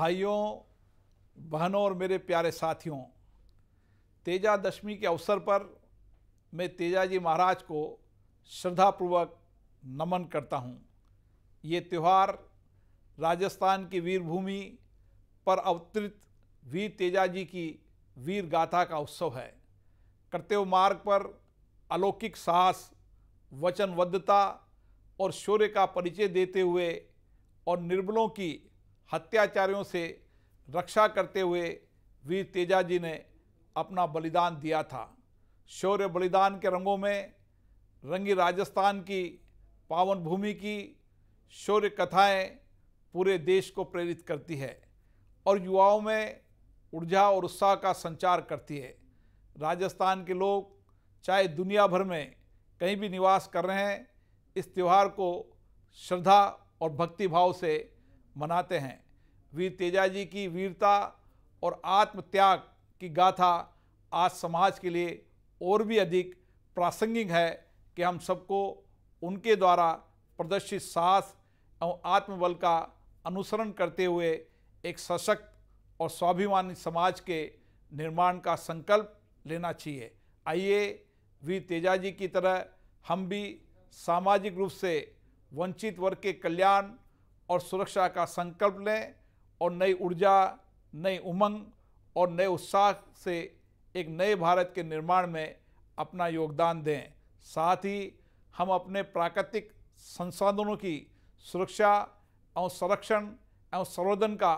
भाइयों बहनों और मेरे प्यारे साथियों तेजा दशमी के अवसर पर मैं तेजा जी महाराज को श्रद्धापूर्वक नमन करता हूँ ये त्यौहार राजस्थान की वीरभूमि पर अवतरित वीर तेजा जी की वीर गाथा का उत्सव है कर्तव्य मार्ग पर अलौकिक साहस वचनबद्धता और शौर्य का परिचय देते हुए और निर्बलों की हत्याचारियों से रक्षा करते हुए वीर तेजा जी ने अपना बलिदान दिया था शौर्य बलिदान के रंगों में रंगी राजस्थान की पावन भूमि की शौर्य कथाएं पूरे देश को प्रेरित करती है और युवाओं में ऊर्जा और उत्साह का संचार करती है राजस्थान के लोग चाहे दुनिया भर में कहीं भी निवास कर रहे हैं इस त्यौहार को श्रद्धा और भक्ति भाव से मनाते हैं वीर तेजा जी की वीरता और आत्मत्याग की गाथा आज समाज के लिए और भी अधिक प्रासंगिक है कि हम सबको उनके द्वारा प्रदर्शित साहस एवं आत्मबल का अनुसरण करते हुए एक सशक्त और स्वाभिमानी समाज के निर्माण का संकल्प लेना चाहिए आइए वीर तेजा जी की तरह हम भी सामाजिक रूप से वंचित वर्ग के कल्याण और सुरक्षा का संकल्प लें और नई ऊर्जा नई उमंग और नए उत्साह से एक नए भारत के निर्माण में अपना योगदान दें साथ ही हम अपने प्राकृतिक संसाधनों की सुरक्षा एवं संरक्षण एवं संवर्धन का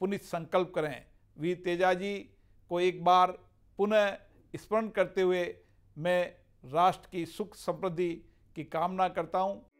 पुनित संकल्प करें वी तेजा जी को एक बार पुनः स्मरण करते हुए मैं राष्ट्र की सुख समृद्धि की कामना करता हूँ